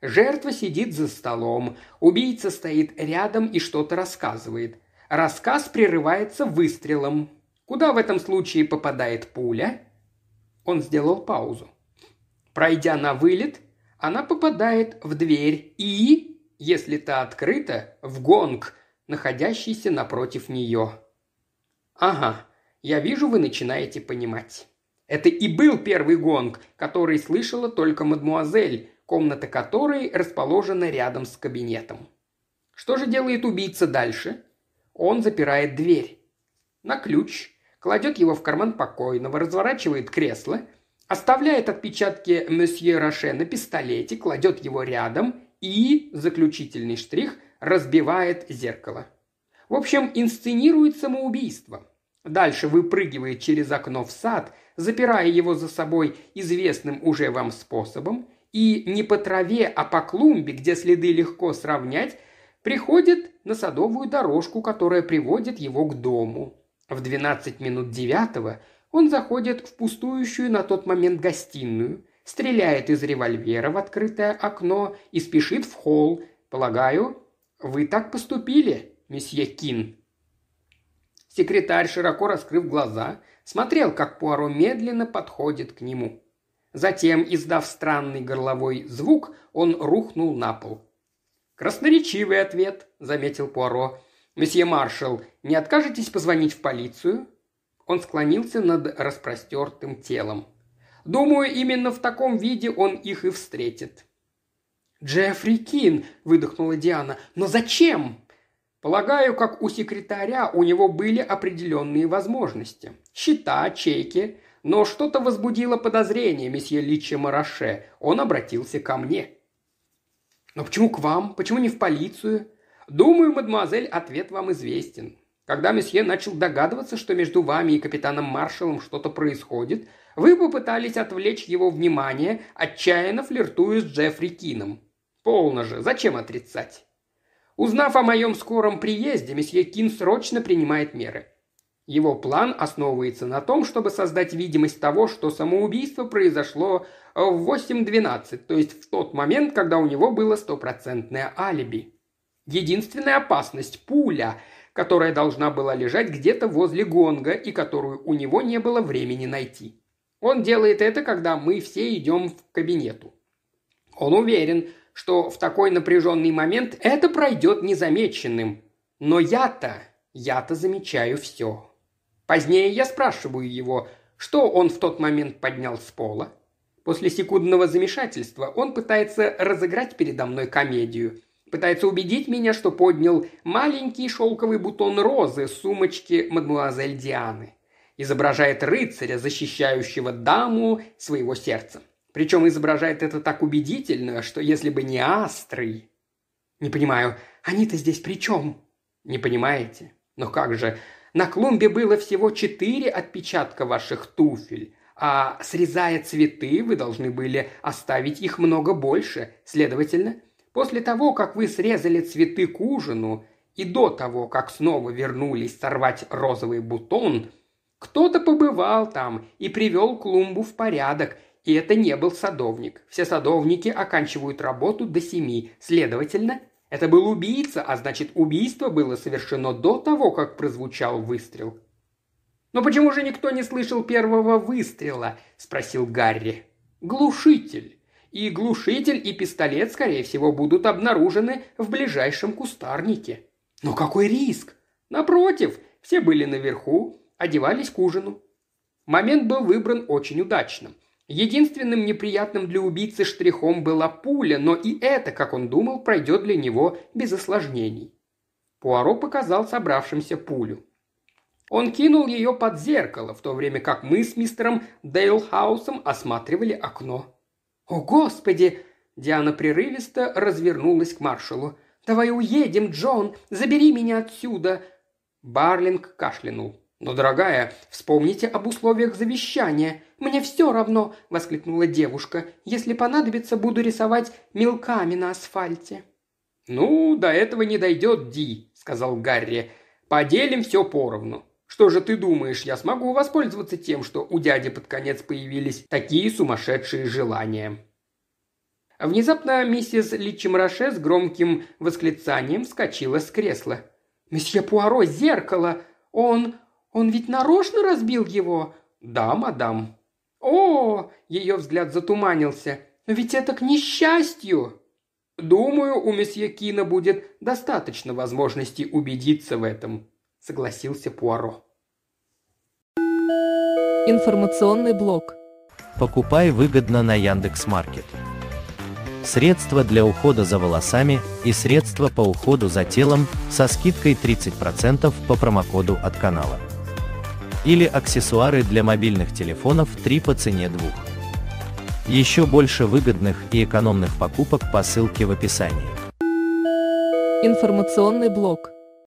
Speaker 1: Жертва сидит за столом, убийца стоит рядом и что-то рассказывает. Рассказ прерывается выстрелом. Куда в этом случае попадает пуля? Он сделал паузу. Пройдя на вылет, она попадает в дверь и, если та открыта, в гонг, находящийся напротив нее. Ага, я вижу, вы начинаете понимать. Это и был первый гонг, который слышала только мадмуазель, комната которой расположена рядом с кабинетом. Что же делает убийца дальше? Он запирает дверь. На ключ, кладет его в карман покойного, разворачивает кресло, оставляет отпечатки месье Роше на пистолете, кладет его рядом и, заключительный штрих, разбивает зеркало. В общем, инсценирует самоубийство. Дальше выпрыгивает через окно в сад, запирая его за собой известным уже вам способом, и не по траве, а по клумбе, где следы легко сравнять, приходит на садовую дорожку, которая приводит его к дому. В 12 минут девятого он заходит в пустующую на тот момент гостиную, стреляет из револьвера в открытое окно и спешит в холл. Полагаю, вы так поступили, месье Кин. Секретарь, широко раскрыв глаза, смотрел, как Пуаро медленно подходит к нему. Затем, издав странный горловой звук, он рухнул на пол. «Красноречивый ответ», — заметил Пуаро. «Месье маршал, не откажетесь позвонить в полицию?» Он склонился над распростертым телом. «Думаю, именно в таком виде он их и встретит». «Джеффри Кин!» – выдохнула Диана. «Но зачем?» «Полагаю, как у секретаря у него были определенные возможности. Счета, чеки. Но что-то возбудило подозрение месье Личи Мараше. Он обратился ко мне». «Но почему к вам? Почему не в полицию?» «Думаю, мадемуазель, ответ вам известен. Когда месье начал догадываться, что между вами и капитаном Маршалом что-то происходит, вы попытались отвлечь его внимание, отчаянно флиртуя с Джеффри Кином. Полно же, зачем отрицать? Узнав о моем скором приезде, месье Кин срочно принимает меры. Его план основывается на том, чтобы создать видимость того, что самоубийство произошло в 8.12, то есть в тот момент, когда у него было стопроцентное алиби. Единственная опасность – пуля, которая должна была лежать где-то возле гонга и которую у него не было времени найти. Он делает это, когда мы все идем в кабинету. Он уверен, что в такой напряженный момент это пройдет незамеченным. Но я-то, я-то замечаю все. Позднее я спрашиваю его, что он в тот момент поднял с пола. После секундного замешательства он пытается разыграть передо мной комедию. Пытается убедить меня, что поднял маленький шелковый бутон розы с сумочки мадмуазель Дианы. Изображает рыцаря, защищающего даму своего сердца. Причем изображает это так убедительно, что если бы не Астрый... Не понимаю, они-то здесь при чем? Не понимаете? Но как же, на клумбе было всего четыре отпечатка ваших туфель, а срезая цветы, вы должны были оставить их много больше. Следовательно, После того, как вы срезали цветы к ужину, и до того, как снова вернулись сорвать розовый бутон, кто-то побывал там и привел клумбу в порядок, и это не был садовник. Все садовники оканчивают работу до семи, следовательно, это был убийца, а значит убийство было совершено до того, как прозвучал выстрел. «Но почему же никто не слышал первого выстрела?» – спросил Гарри. «Глушитель», и глушитель, и пистолет, скорее всего, будут обнаружены в ближайшем кустарнике. Но какой риск? Напротив, все были наверху, одевались к ужину. Момент был выбран очень удачным. Единственным неприятным для убийцы штрихом была пуля, но и это, как он думал, пройдет для него без осложнений. Пуаро показал собравшимся пулю. Он кинул ее под зеркало, в то время как мы с мистером Дейлхаусом осматривали окно. «О, Господи!» Диана прерывисто развернулась к маршалу. «Давай уедем, Джон! Забери меня отсюда!» Барлинг кашлянул. «Но, дорогая, вспомните об условиях завещания. Мне все равно!» – воскликнула девушка. «Если понадобится, буду рисовать мелками на асфальте». «Ну, до этого не дойдет, Ди», – сказал Гарри. «Поделим все поровну. Что же ты думаешь, я смогу воспользоваться тем, что у дяди под конец появились такие сумасшедшие желания?» Внезапно миссис Личимраше с громким восклицанием вскочила с кресла. «Месье Пуаро, зеркало! Он... он ведь нарочно разбил его?» «Да, мадам». «О!» – ее взгляд затуманился. «Но ведь это к несчастью!» «Думаю, у месье Кина будет достаточно возможности убедиться в этом», – согласился Пуаро. Информационный блок. Покупай выгодно на Яндекс.Маркет. Средства для ухода за волосами и средства по уходу за телом со скидкой 30% по промокоду от канала. Или аксессуары для мобильных телефонов 3 по цене 2. Еще больше выгодных и экономных покупок по ссылке в описании. Информационный блок.